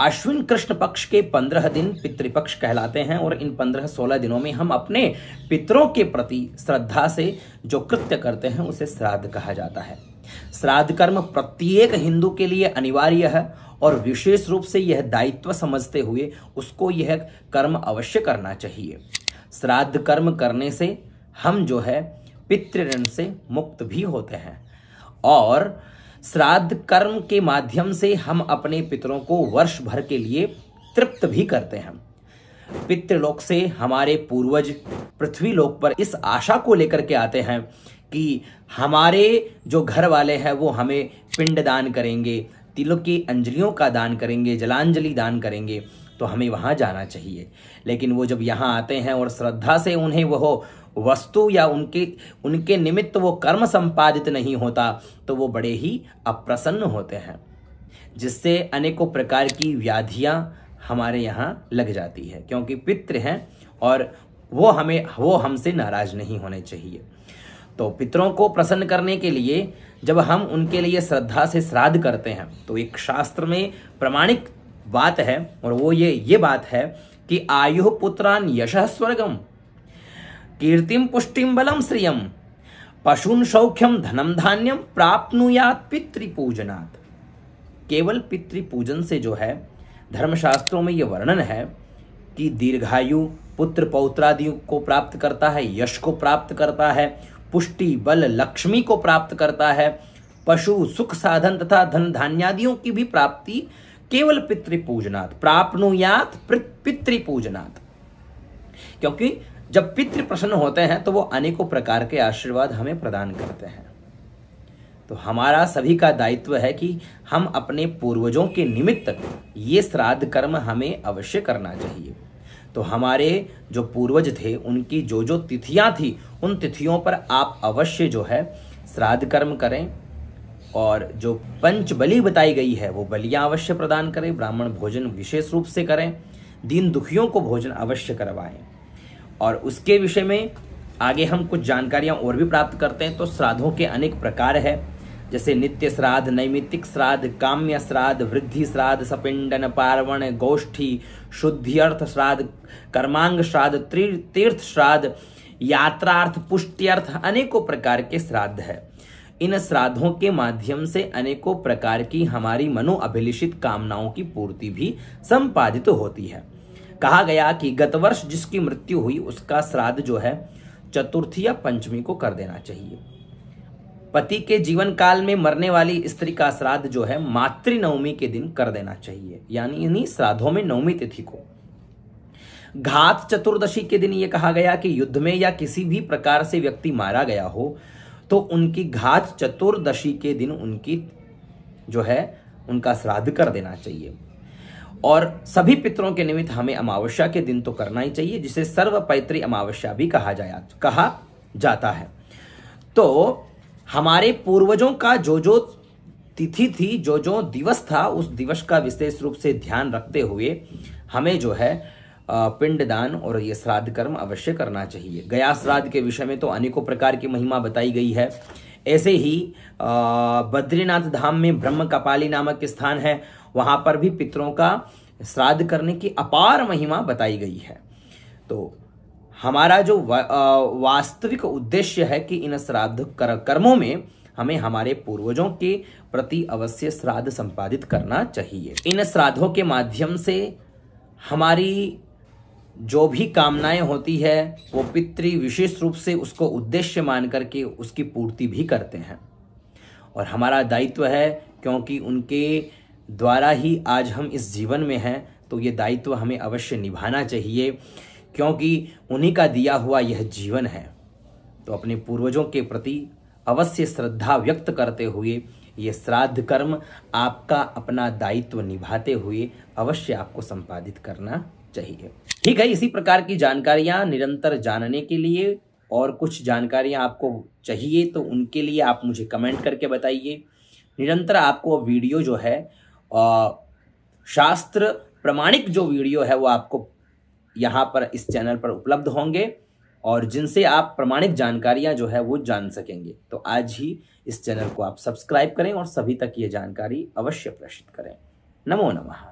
आश्विन कृष्ण पक्ष के पंद्रह दिन पितृपक्ष कहलाते हैं और इन पंद्रह सोलह दिनों में हम अपने पितरों के प्रति श्रद्धा से जो कृत्य करते हैं उसे श्राद्ध कहा जाता है श्राद्ध कर्म प्रत्येक हिंदू के लिए अनिवार्य है और विशेष रूप से यह दायित्व समझते हुए उसको यह कर्म अवश्य करना चाहिए श्राद्ध कर्म करने से हम जो है पितृण से मुक्त भी होते हैं और श्राद्ध कर्म के माध्यम से हम अपने पितरों को वर्ष भर के लिए तृप्त भी करते हैं पितृलोक से हमारे पूर्वज पृथ्वी लोक पर इस आशा को लेकर के आते हैं कि हमारे जो घर वाले हैं वो हमें पिंड दान करेंगे तिलों की अंजलियों का दान करेंगे जलांजलि दान करेंगे तो हमें वहाँ जाना चाहिए लेकिन वो जब यहाँ आते हैं और श्रद्धा से उन्हें वह वस्तु या उनके उनके निमित्त वो कर्म संपादित नहीं होता तो वो बड़े ही अप्रसन्न होते हैं जिससे अनेकों प्रकार की व्याधियाँ हमारे यहाँ लग जाती है क्योंकि पितृ हैं और वो हमें वो हमसे नाराज नहीं होने चाहिए तो पितरों को प्रसन्न करने के लिए जब हम उनके लिए श्रद्धा से श्राद्ध करते हैं तो एक शास्त्र में प्रमाणिक बात है और वो ये ये बात है कि आयु पुत्रान यश स्वर्गम कीर्तिम पुष्टिम बलम श्रियम पशुन सौख्यम धनम धान्यम प्राप्नुयात पितृपूजनात् केवल पितृपूजन से जो है धर्मशास्त्रों में यह वर्णन है कि दीर्घायु पुत्र पौत्रादि को प्राप्त करता है यश को प्राप्त करता है पुष्टि बल लक्ष्मी को प्राप्त करता है पशु सुख साधन तथा धन धान्यादियों की भी प्राप्ति केवल पितृपूजनाथ प्राप्त पितृपूजनाथ क्योंकि जब पितृ प्रसन्न होते हैं तो वो अनेकों प्रकार के आशीर्वाद हमें प्रदान करते हैं तो हमारा सभी का दायित्व है कि हम अपने पूर्वजों के निमित्त ये श्राद्ध कर्म हमें अवश्य करना चाहिए तो हमारे जो पूर्वज थे उनकी जो जो तिथियां थी उन तिथियों पर आप अवश्य जो है श्राद्ध कर्म करें और जो पंच बलि बताई गई है वो बलियाँ अवश्य प्रदान करें ब्राह्मण भोजन विशेष रूप से करें दीन दुखियों को भोजन अवश्य करवाएं और उसके विषय में आगे हम कुछ जानकारियाँ और भी प्राप्त करते हैं तो श्राद्धों के अनेक प्रकार है जैसे नित्य श्राद्ध नैमित्तिक श्राद्ध काम्य श्राद्ध वृद्धि श्राद्ध सपिंडन पार्वण गोष्ठी शुद्धि अर्थ श्राद्ध कर्मांग श्राद्ध तीर्थ श्राद्ध यात्रार्थ पुष्ट्यर्थ अनेकों प्रकार के श्राद्ध है इन श्राद्धों के माध्यम से अनेकों प्रकार की हमारी मनो अभिलिषित कामनाओं की पूर्ति भी संपादित तो होती है कहा गया कि गत वर्ष जिसकी मृत्यु हुई उसका श्राद्ध जो है चतुर्थी या पंचमी को कर देना चाहिए पति के जीवन काल में मरने वाली स्त्री का श्राद्ध जो है मातृ नवमी के दिन कर देना चाहिए यानी इन्हीं श्राद्धों में नवमी तिथि को घात चतुर्दशी के दिन यह कहा गया कि युद्ध में या किसी भी प्रकार से व्यक्ति मारा गया हो तो उनकी घात चतुर्दशी के दिन उनकी जो है उनका श्राद्ध कर देना चाहिए और सभी पितरों के निमित्त हमें अमावस्या के दिन तो करना ही चाहिए जिसे सर्व पैतृ अमावस्या भी कहा जाया कहा जाता है तो हमारे पूर्वजों का जो जो तिथि थी जो जो दिवस था उस दिवस का विशेष रूप से ध्यान रखते हुए हमें जो है पिंडदान और ये श्राद्ध कर्म अवश्य करना चाहिए गया श्राद्ध के विषय में तो अनेकों प्रकार की महिमा बताई गई है ऐसे ही बद्रीनाथ धाम में ब्रह्म कपाली नामक स्थान है वहां पर भी पितरों का श्राद्ध करने की अपार महिमा बताई गई है तो हमारा जो वा, वास्तविक उद्देश्य है कि इन श्राद्ध कर, कर्मों में हमें हमारे पूर्वजों के प्रति अवश्य श्राद्ध संपादित करना चाहिए इन श्राद्धों के माध्यम से हमारी जो भी कामनाएं होती है वो पितृ विशेष रूप से उसको उद्देश्य मान करके उसकी पूर्ति भी करते हैं और हमारा दायित्व है क्योंकि उनके द्वारा ही आज हम इस जीवन में हैं तो ये दायित्व हमें अवश्य निभाना चाहिए क्योंकि उन्हीं का दिया हुआ यह जीवन है तो अपने पूर्वजों के प्रति अवश्य श्रद्धा व्यक्त करते हुए ये श्राद्ध कर्म आपका अपना दायित्व निभाते हुए अवश्य आपको संपादित करना चाहिए ठीक है इसी प्रकार की जानकारियाँ निरंतर जानने के लिए और कुछ जानकारियाँ आपको चाहिए तो उनके लिए आप मुझे कमेंट करके बताइए निरंतर आपको वीडियो जो है आ, शास्त्र प्रमाणिक जो वीडियो है वो आपको यहाँ पर इस चैनल पर उपलब्ध होंगे और जिनसे आप प्रमाणिक जानकारियाँ जो है वो जान सकेंगे तो आज ही इस चैनल को आप सब्सक्राइब करें और सभी तक ये जानकारी अवश्य प्रेषित करें नमो नमः